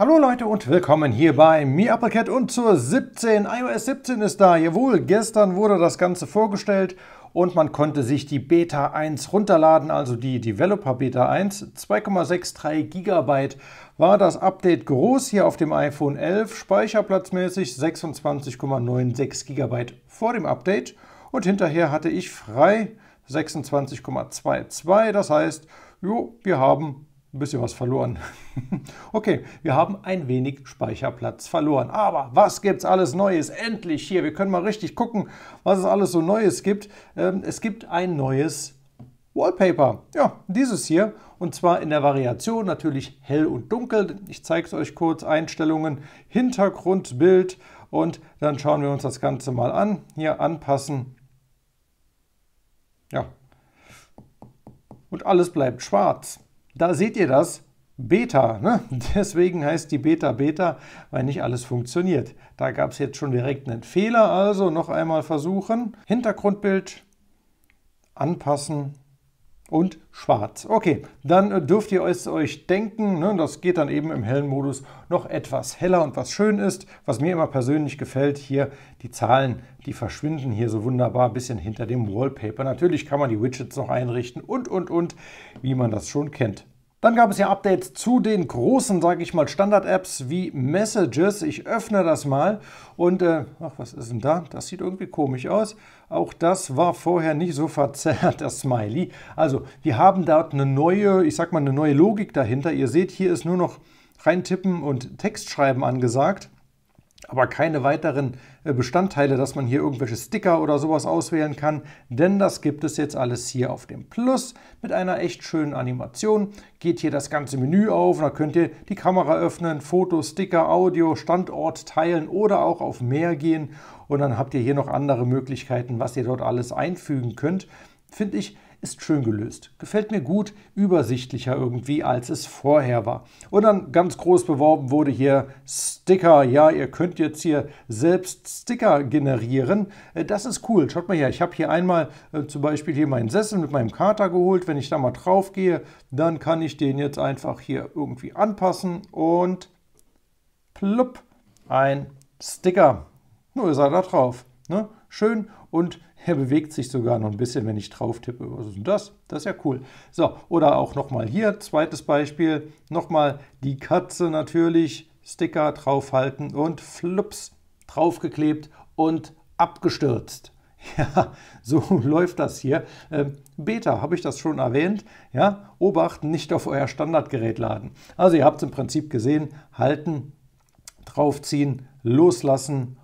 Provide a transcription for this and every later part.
Hallo Leute und willkommen hier bei Mi und zur 17. iOS 17 ist da. Jawohl, gestern wurde das Ganze vorgestellt und man konnte sich die Beta 1 runterladen, also die Developer Beta 1. 2,63 GB war das Update groß hier auf dem iPhone 11, speicherplatzmäßig 26,96 GB vor dem Update und hinterher hatte ich frei 26,22, das heißt, jo, wir haben ein bisschen was verloren. okay, wir haben ein wenig Speicherplatz verloren. Aber was gibt es alles Neues? Endlich hier, wir können mal richtig gucken, was es alles so Neues gibt. Ähm, es gibt ein neues Wallpaper. Ja, dieses hier. Und zwar in der Variation natürlich hell und dunkel. Ich zeige es euch kurz. Einstellungen, Hintergrundbild. Und dann schauen wir uns das Ganze mal an. Hier anpassen. Ja. Und alles bleibt schwarz. Da seht ihr das, Beta. Ne? Deswegen heißt die Beta Beta, weil nicht alles funktioniert. Da gab es jetzt schon direkt einen Fehler, also noch einmal versuchen. Hintergrundbild anpassen und schwarz. Okay, dann äh, dürft ihr es euch denken, ne? das geht dann eben im hellen Modus noch etwas heller und was schön ist, was mir immer persönlich gefällt, hier die Zahlen, die verschwinden hier so wunderbar ein bisschen hinter dem Wallpaper. Natürlich kann man die Widgets noch einrichten und, und, und, wie man das schon kennt. Dann gab es ja Updates zu den großen, sage ich mal, Standard-Apps wie Messages. Ich öffne das mal und, äh, ach, was ist denn da? Das sieht irgendwie komisch aus. Auch das war vorher nicht so verzerrt, das Smiley. Also, wir haben dort eine neue, ich sag mal, eine neue Logik dahinter. Ihr seht, hier ist nur noch reintippen und Text schreiben angesagt aber keine weiteren äh, Bestandteile, dass man hier irgendwelche Sticker oder sowas auswählen kann, denn das gibt es jetzt alles hier auf dem Plus mit einer echt schönen Animation. Geht hier das ganze Menü auf, da könnt ihr die Kamera öffnen, Fotos, Sticker, Audio, Standort teilen oder auch auf mehr gehen und dann habt ihr hier noch andere Möglichkeiten, was ihr dort alles einfügen könnt. Finde ich ist schön gelöst. Gefällt mir gut, übersichtlicher irgendwie, als es vorher war. Und dann ganz groß beworben wurde hier Sticker. Ja, ihr könnt jetzt hier selbst Sticker generieren. Äh, das ist cool. Schaut mal her, ich habe hier einmal äh, zum Beispiel hier meinen Sessel mit meinem Kater geholt. Wenn ich da mal drauf gehe, dann kann ich den jetzt einfach hier irgendwie anpassen und plupp, ein Sticker. Nur ist er da drauf. Ne? Schön und er bewegt sich sogar noch ein bisschen, wenn ich drauf tippe. Was also ist denn das? Das ist ja cool. So, oder auch nochmal hier, zweites Beispiel, nochmal die Katze natürlich, Sticker draufhalten und flups, draufgeklebt und abgestürzt. Ja, so läuft das hier. Ähm, Beta, habe ich das schon erwähnt? Ja, obachten, nicht auf euer Standardgerät laden. Also ihr habt es im Prinzip gesehen, halten, draufziehen, loslassen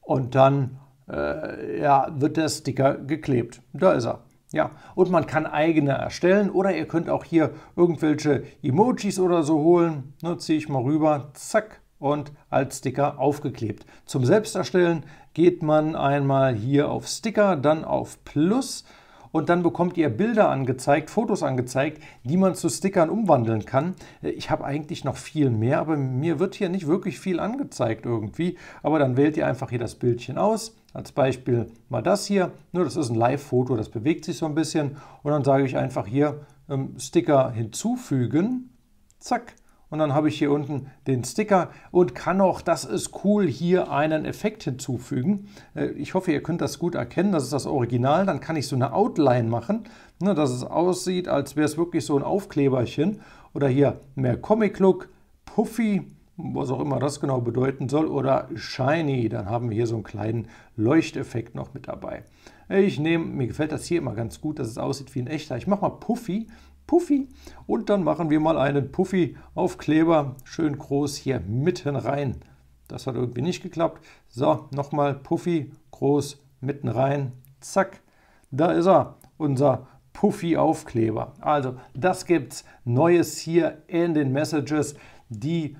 und dann äh, ja, wird der Sticker geklebt. Da ist er. Ja, und man kann eigene erstellen oder ihr könnt auch hier irgendwelche Emojis oder so holen. Ne, Ziehe ich mal rüber, zack, und als Sticker aufgeklebt. Zum Selbsterstellen geht man einmal hier auf Sticker, dann auf Plus und dann bekommt ihr Bilder angezeigt, Fotos angezeigt, die man zu Stickern umwandeln kann. Äh, ich habe eigentlich noch viel mehr, aber mir wird hier nicht wirklich viel angezeigt irgendwie. Aber dann wählt ihr einfach hier das Bildchen aus als Beispiel mal das hier. Nur das ist ein Live-Foto, das bewegt sich so ein bisschen. Und dann sage ich einfach hier ähm, Sticker hinzufügen. Zack. Und dann habe ich hier unten den Sticker und kann auch, das ist cool, hier einen Effekt hinzufügen. Äh, ich hoffe, ihr könnt das gut erkennen. Das ist das Original. Dann kann ich so eine Outline machen, ne, dass es aussieht, als wäre es wirklich so ein Aufkleberchen. Oder hier mehr Comic-Look, Puffy was auch immer das genau bedeuten soll, oder Shiny, dann haben wir hier so einen kleinen Leuchteffekt noch mit dabei. Ich nehme, mir gefällt das hier immer ganz gut, dass es aussieht wie ein echter. Ich mache mal Puffy, Puffy und dann machen wir mal einen Puffy-Aufkleber schön groß hier mitten rein. Das hat irgendwie nicht geklappt. So, nochmal Puffy, groß, mitten rein, zack, da ist er, unser Puffy-Aufkleber. Also, das gibt es Neues hier in den Messages, die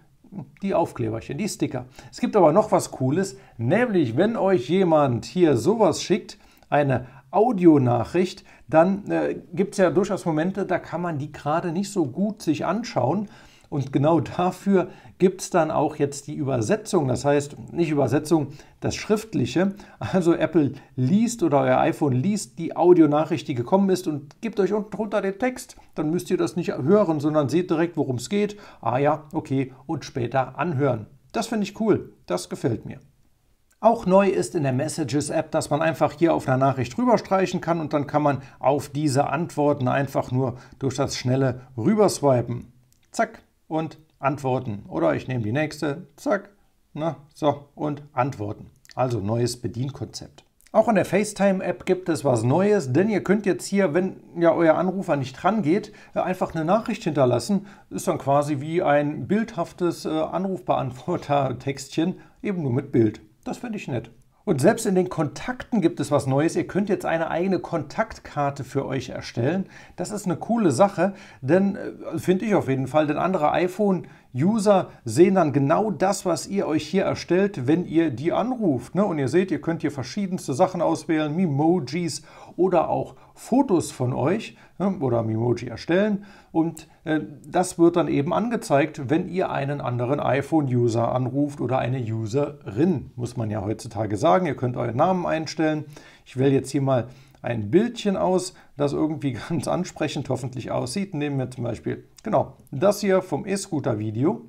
die Aufkleberchen, die Sticker. Es gibt aber noch was Cooles, nämlich wenn euch jemand hier sowas schickt, eine Audionachricht, dann äh, gibt es ja durchaus Momente, da kann man die gerade nicht so gut sich anschauen. Und genau dafür gibt es dann auch jetzt die Übersetzung. Das heißt, nicht Übersetzung, das Schriftliche. Also Apple liest oder euer iPhone liest die Audionachricht, die gekommen ist und gibt euch unten drunter den Text. Dann müsst ihr das nicht hören, sondern seht direkt, worum es geht. Ah ja, okay, und später anhören. Das finde ich cool. Das gefällt mir. Auch neu ist in der Messages-App, dass man einfach hier auf einer Nachricht rüberstreichen kann und dann kann man auf diese Antworten einfach nur durch das schnelle Rüberswipen. Zack, und antworten. Oder ich nehme die nächste, zack, na, ne, so und antworten. Also neues Bedienkonzept. Auch in der FaceTime-App gibt es was Neues, denn ihr könnt jetzt hier, wenn ja euer Anrufer nicht rangeht, äh, einfach eine Nachricht hinterlassen. Ist dann quasi wie ein bildhaftes äh, Anrufbeantworter-Textchen, eben nur mit Bild. Das finde ich nett. Und selbst in den Kontakten gibt es was Neues. Ihr könnt jetzt eine eigene Kontaktkarte für euch erstellen. Das ist eine coole Sache, denn äh, finde ich auf jeden Fall, denn andere iPhone User sehen dann genau das, was ihr euch hier erstellt, wenn ihr die anruft. Ne? Und ihr seht, ihr könnt hier verschiedenste Sachen auswählen, Memojis oder auch Fotos von euch ne? oder Memoji erstellen. Und äh, das wird dann eben angezeigt, wenn ihr einen anderen iPhone-User anruft oder eine Userin, muss man ja heutzutage sagen. Ihr könnt euren Namen einstellen. Ich wähle jetzt hier mal ein Bildchen aus, das irgendwie ganz ansprechend hoffentlich aussieht. Nehmen wir zum Beispiel, genau, das hier vom E-Scooter-Video.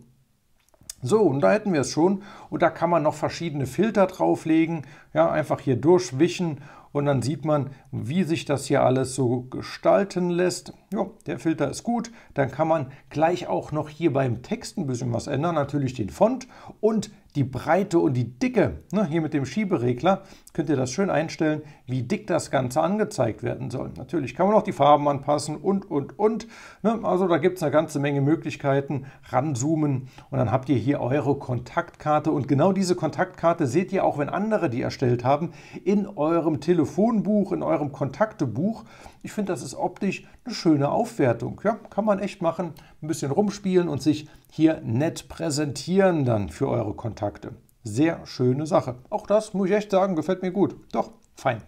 So, und da hätten wir es schon. Und da kann man noch verschiedene Filter drauflegen. Ja, einfach hier durchwischen und dann sieht man, wie sich das hier alles so gestalten lässt. Jo, der Filter ist gut. Dann kann man gleich auch noch hier beim Text ein bisschen was ändern. Natürlich den Font und die Breite und die Dicke. Ne, hier mit dem Schieberegler könnt ihr das schön einstellen, wie dick das Ganze angezeigt werden soll. Natürlich kann man auch die Farben anpassen und, und, und. Ne? Also da gibt es eine ganze Menge Möglichkeiten. Ranzoomen und dann habt ihr hier eure Kontaktkarte. Und genau diese Kontaktkarte seht ihr auch, wenn andere die erstellt haben, in eurem Telefonbuch, in eurem Kontaktebuch. Ich finde, das ist optisch eine schöne Aufwertung. Ja, kann man echt machen, ein bisschen rumspielen und sich hier nett präsentieren dann für eure Kontakte. Sehr schöne Sache. Auch das, muss ich echt sagen, gefällt mir gut. Doch, fein.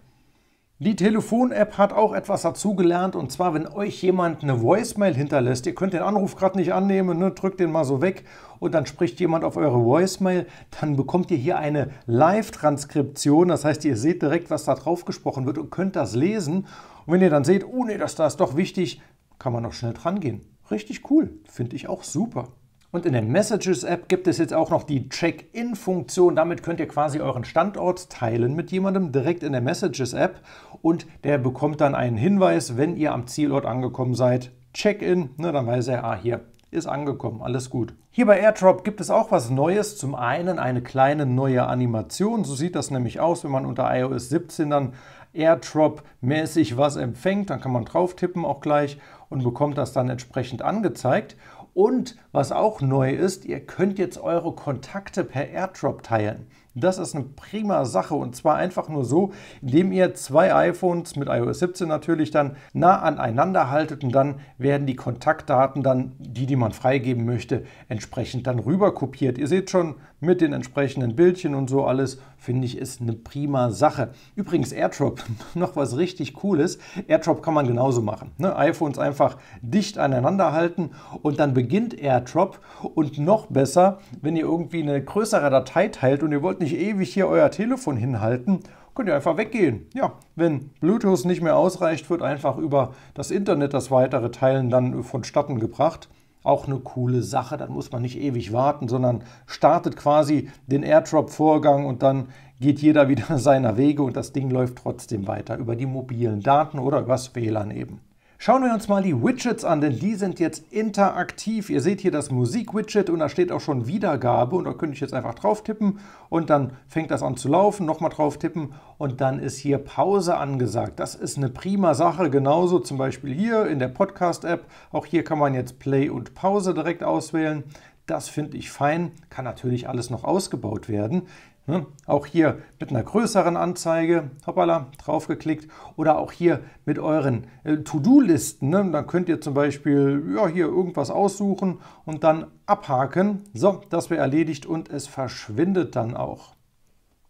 Die Telefon-App hat auch etwas dazugelernt und zwar, wenn euch jemand eine Voicemail hinterlässt, ihr könnt den Anruf gerade nicht annehmen, ne, drückt den mal so weg und dann spricht jemand auf eure Voicemail, dann bekommt ihr hier eine Live-Transkription, das heißt, ihr seht direkt, was da drauf gesprochen wird und könnt das lesen. Und wenn ihr dann seht, oh nee, das da ist doch wichtig, kann man noch schnell dran gehen. Richtig cool, finde ich auch super. Und in der Messages-App gibt es jetzt auch noch die Check-in-Funktion. Damit könnt ihr quasi euren Standort teilen mit jemandem direkt in der Messages-App und der bekommt dann einen Hinweis, wenn ihr am Zielort angekommen seid. Check-in, ne, dann weiß er, ah, hier ist angekommen, alles gut. Hier bei AirDrop gibt es auch was Neues. Zum einen eine kleine neue Animation. So sieht das nämlich aus, wenn man unter iOS 17 dann AirDrop-mäßig was empfängt. Dann kann man drauf tippen auch gleich und bekommt das dann entsprechend angezeigt. Und was auch neu ist, ihr könnt jetzt eure Kontakte per Airdrop teilen. Das ist eine prima Sache und zwar einfach nur so, indem ihr zwei iPhones mit iOS 17 natürlich dann nah aneinander haltet und dann werden die Kontaktdaten dann, die, die man freigeben möchte, entsprechend dann rüber kopiert. Ihr seht schon mit den entsprechenden Bildchen und so alles, finde ich, ist eine prima Sache. Übrigens AirDrop, noch was richtig Cooles. AirDrop kann man genauso machen. Ne? iPhones einfach dicht aneinander halten und dann beginnt AirDrop und noch besser, wenn ihr irgendwie eine größere Datei teilt und ihr wollt nicht ewig hier euer Telefon hinhalten, könnt ihr einfach weggehen. Ja, wenn Bluetooth nicht mehr ausreicht, wird einfach über das Internet das weitere Teilen dann äh, vonstatten gebracht. Auch eine coole Sache, dann muss man nicht ewig warten, sondern startet quasi den AirDrop-Vorgang und dann geht jeder wieder seiner Wege und das Ding läuft trotzdem weiter über die mobilen Daten oder übers WLAN eben. Schauen wir uns mal die Widgets an, denn die sind jetzt interaktiv. Ihr seht hier das Musik-Widget und da steht auch schon Wiedergabe und da könnte ich jetzt einfach drauf tippen und dann fängt das an zu laufen, nochmal drauf tippen und dann ist hier Pause angesagt. Das ist eine prima Sache, genauso zum Beispiel hier in der Podcast-App. Auch hier kann man jetzt Play und Pause direkt auswählen. Das finde ich fein, kann natürlich alles noch ausgebaut werden. Ne? Auch hier mit einer größeren Anzeige, hoppala, draufgeklickt. Oder auch hier mit euren äh, To-Do-Listen. Ne? Da könnt ihr zum Beispiel ja, hier irgendwas aussuchen und dann abhaken. So, das wäre erledigt und es verschwindet dann auch.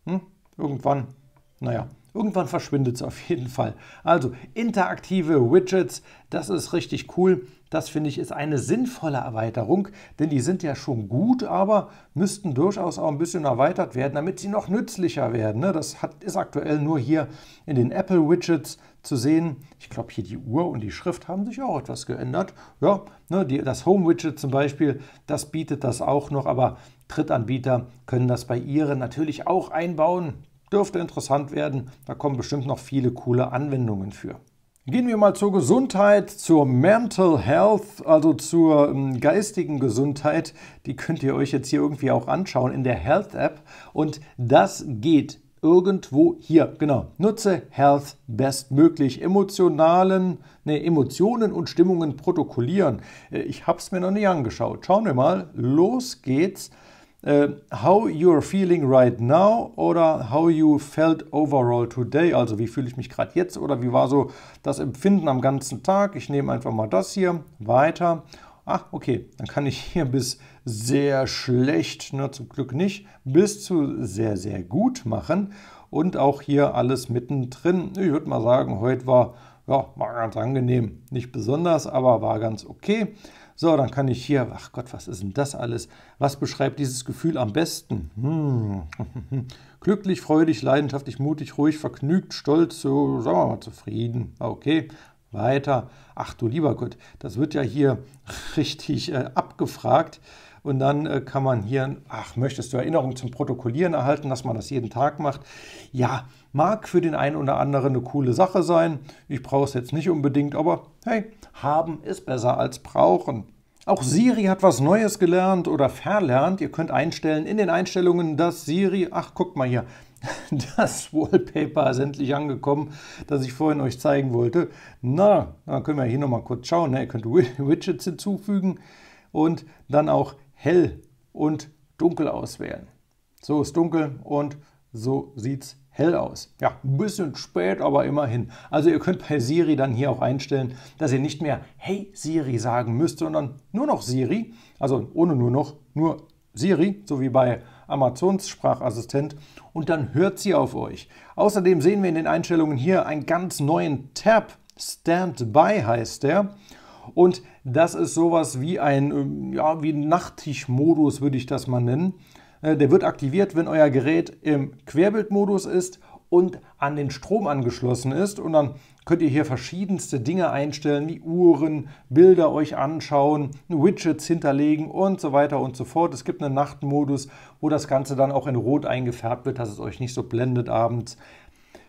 Hm? Irgendwann, naja, Irgendwann verschwindet es auf jeden Fall. Also interaktive Widgets, das ist richtig cool. Das finde ich ist eine sinnvolle Erweiterung, denn die sind ja schon gut, aber müssten durchaus auch ein bisschen erweitert werden, damit sie noch nützlicher werden. Ne? Das hat, ist aktuell nur hier in den Apple-Widgets zu sehen. Ich glaube, hier die Uhr und die Schrift haben sich auch etwas geändert. Ja, ne, die, das Home-Widget zum Beispiel, das bietet das auch noch, aber Drittanbieter können das bei ihren natürlich auch einbauen. Dürfte interessant werden. Da kommen bestimmt noch viele coole Anwendungen für. Gehen wir mal zur Gesundheit, zur Mental Health, also zur ähm, geistigen Gesundheit. Die könnt ihr euch jetzt hier irgendwie auch anschauen in der Health App. Und das geht irgendwo hier. Genau. Nutze Health bestmöglich. Emotionalen, nee, Emotionen und Stimmungen protokollieren. Äh, ich habe es mir noch nie angeschaut. Schauen wir mal. Los geht's. Äh, how You're Feeling Right Now oder How You Felt Overall Today, also wie fühle ich mich gerade jetzt oder wie war so das Empfinden am ganzen Tag. Ich nehme einfach mal das hier weiter. Ach, okay, dann kann ich hier bis sehr schlecht, ne, zum Glück nicht, bis zu sehr, sehr gut machen. Und auch hier alles mittendrin. Ich würde mal sagen, heute war, ja, war ganz angenehm. Nicht besonders, aber war ganz okay. So, dann kann ich hier, ach Gott, was ist denn das alles? Was beschreibt dieses Gefühl am besten? Hm. Glücklich, freudig, leidenschaftlich, mutig, ruhig, vergnügt, stolz, so, sagen wir mal, zufrieden. Okay, weiter. Ach du lieber Gott, das wird ja hier richtig äh, abgefragt. Und dann äh, kann man hier, ach, möchtest du Erinnerungen zum Protokollieren erhalten, dass man das jeden Tag macht? Ja, mag für den einen oder anderen eine coole Sache sein. Ich brauche es jetzt nicht unbedingt, aber hey, haben ist besser als brauchen. Auch mhm. Siri hat was Neues gelernt oder verlernt. Ihr könnt einstellen in den Einstellungen, dass Siri, ach guck mal hier, das Wallpaper ist endlich angekommen, das ich vorhin euch zeigen wollte. Na, dann können wir hier nochmal kurz schauen. Ihr könnt Widgets hinzufügen und dann auch hell und dunkel auswählen. So ist dunkel und so sieht es hell aus. Ja, ein bisschen spät, aber immerhin. Also ihr könnt bei Siri dann hier auch einstellen, dass ihr nicht mehr Hey Siri sagen müsst, sondern nur noch Siri. Also ohne nur noch, nur Siri, so wie bei Amazons Sprachassistent. Und dann hört sie auf euch. Außerdem sehen wir in den Einstellungen hier einen ganz neuen Tab. Standby heißt der. Und das ist sowas wie ein, ähm, ja, wie Nachttischmodus, würde ich das mal nennen. Äh, der wird aktiviert, wenn euer Gerät im Querbildmodus ist und an den Strom angeschlossen ist. Und dann könnt ihr hier verschiedenste Dinge einstellen, wie Uhren, Bilder euch anschauen, Widgets hinterlegen und so weiter und so fort. Es gibt einen Nachtmodus, wo das Ganze dann auch in Rot eingefärbt wird, dass es euch nicht so blendet abends.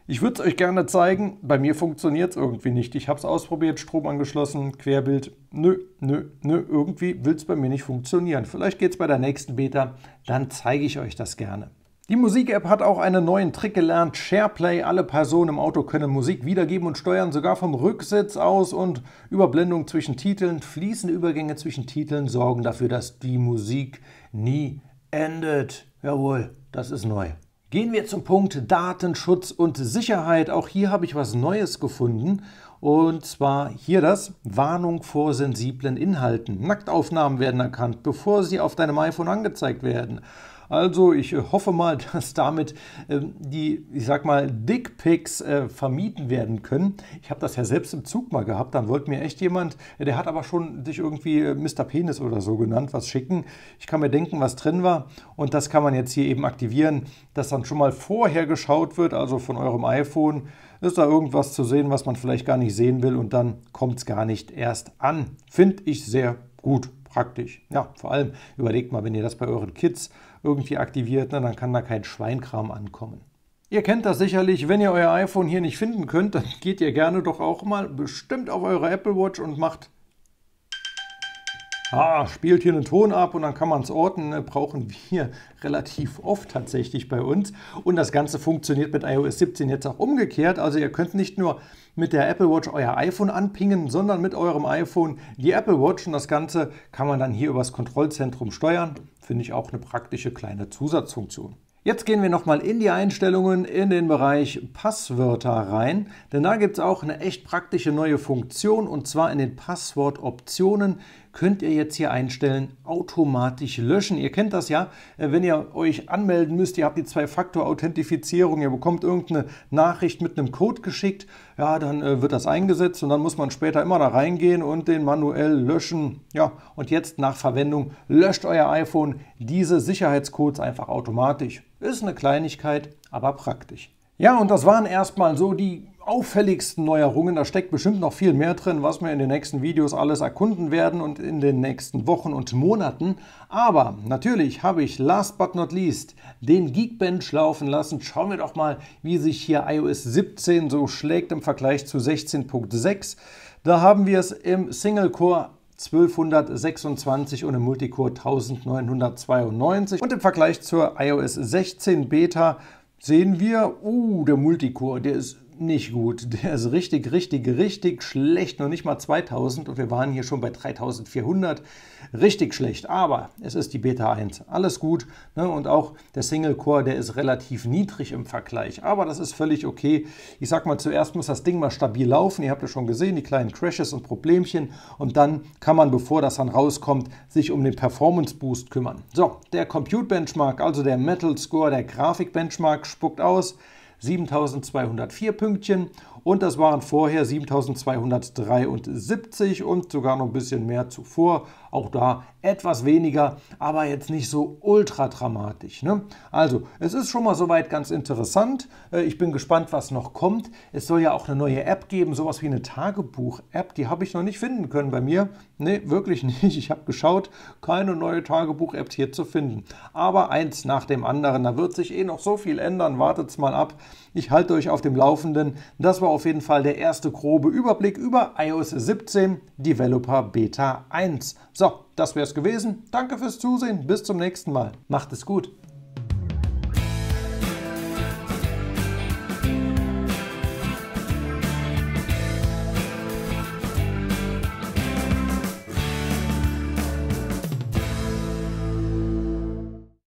Ich würde es euch gerne zeigen, bei mir funktioniert es irgendwie nicht. Ich habe es ausprobiert, Strom angeschlossen, Querbild, nö, nö, nö, irgendwie will es bei mir nicht funktionieren. Vielleicht geht es bei der nächsten Beta, dann zeige ich euch das gerne. Die Musik-App hat auch einen neuen Trick gelernt. SharePlay. Alle Personen im Auto können Musik wiedergeben und steuern, sogar vom Rücksitz aus. Und Überblendung zwischen Titeln, fließende Übergänge zwischen Titeln sorgen dafür, dass die Musik nie endet. Jawohl, das ist neu. Gehen wir zum Punkt Datenschutz und Sicherheit. Auch hier habe ich was Neues gefunden. Und zwar hier das Warnung vor sensiblen Inhalten. Nacktaufnahmen werden erkannt, bevor sie auf deinem iPhone angezeigt werden. Also ich äh, hoffe mal, dass damit ähm, die, ich sag mal, Dickpicks äh, vermieden werden können. Ich habe das ja selbst im Zug mal gehabt, dann wollte mir echt jemand, äh, der hat aber schon sich irgendwie äh, Mr. Penis oder so genannt, was schicken. Ich kann mir denken, was drin war und das kann man jetzt hier eben aktivieren, dass dann schon mal vorher geschaut wird, also von eurem iPhone ist da irgendwas zu sehen, was man vielleicht gar nicht sehen will und dann kommt es gar nicht erst an. Finde ich sehr gut, praktisch. Ja, vor allem überlegt mal, wenn ihr das bei euren Kids irgendwie aktiviert, ne, dann kann da kein Schweinkram ankommen. Ihr kennt das sicherlich, wenn ihr euer iPhone hier nicht finden könnt, dann geht ihr gerne doch auch mal bestimmt auf eure Apple Watch und macht Ah, spielt hier einen Ton ab und dann kann man es orten. Ne? Brauchen wir relativ oft tatsächlich bei uns. Und das Ganze funktioniert mit iOS 17 jetzt auch umgekehrt. Also ihr könnt nicht nur mit der Apple Watch euer iPhone anpingen, sondern mit eurem iPhone die Apple Watch. Und das Ganze kann man dann hier übers Kontrollzentrum steuern. Finde ich auch eine praktische kleine Zusatzfunktion. Jetzt gehen wir nochmal in die Einstellungen in den Bereich Passwörter rein, denn da gibt es auch eine echt praktische neue Funktion und zwar in den Passwortoptionen könnt ihr jetzt hier einstellen, automatisch löschen. Ihr kennt das ja, äh, wenn ihr euch anmelden müsst, ihr habt die Zwei-Faktor-Authentifizierung, ihr bekommt irgendeine Nachricht mit einem Code geschickt, ja, dann äh, wird das eingesetzt und dann muss man später immer da reingehen und den manuell löschen. Ja, und jetzt nach Verwendung löscht euer iPhone diese Sicherheitscodes einfach automatisch. Ist eine Kleinigkeit, aber praktisch. Ja, und das waren erstmal so die auffälligsten Neuerungen. Da steckt bestimmt noch viel mehr drin, was wir in den nächsten Videos alles erkunden werden und in den nächsten Wochen und Monaten. Aber natürlich habe ich last but not least den Geekbench laufen lassen. Schauen wir doch mal, wie sich hier iOS 17 so schlägt im Vergleich zu 16.6. Da haben wir es im Single-Core 1226 und im Multicore 1992. Und im Vergleich zur iOS 16 Beta sehen wir, uh, der Multicore, der ist nicht gut. Der ist richtig, richtig, richtig schlecht. Noch nicht mal 2000 und wir waren hier schon bei 3400. Richtig schlecht, aber es ist die Beta 1. Alles gut. Ne? Und auch der Single Core, der ist relativ niedrig im Vergleich. Aber das ist völlig okay. Ich sag mal, zuerst muss das Ding mal stabil laufen. Ihr habt ja schon gesehen, die kleinen Crashes und Problemchen. Und dann kann man, bevor das dann rauskommt, sich um den Performance Boost kümmern. So, der Compute Benchmark, also der Metal Score, der Grafik Benchmark spuckt aus. 7204 Pünktchen und das waren vorher 7273 und sogar noch ein bisschen mehr zuvor. Auch da etwas weniger, aber jetzt nicht so ultra dramatisch. Ne? Also, es ist schon mal soweit ganz interessant. Äh, ich bin gespannt, was noch kommt. Es soll ja auch eine neue App geben, sowas wie eine Tagebuch-App. Die habe ich noch nicht finden können bei mir. Ne, wirklich nicht. Ich habe geschaut, keine neue Tagebuch-App hier zu finden. Aber eins nach dem anderen. Da wird sich eh noch so viel ändern. Wartet es mal ab. Ich halte euch auf dem Laufenden. Das war auf jeden Fall der erste grobe Überblick über iOS 17 Developer Beta 1. So, das wäre es gewesen. Danke fürs Zusehen. Bis zum nächsten Mal. Macht es gut.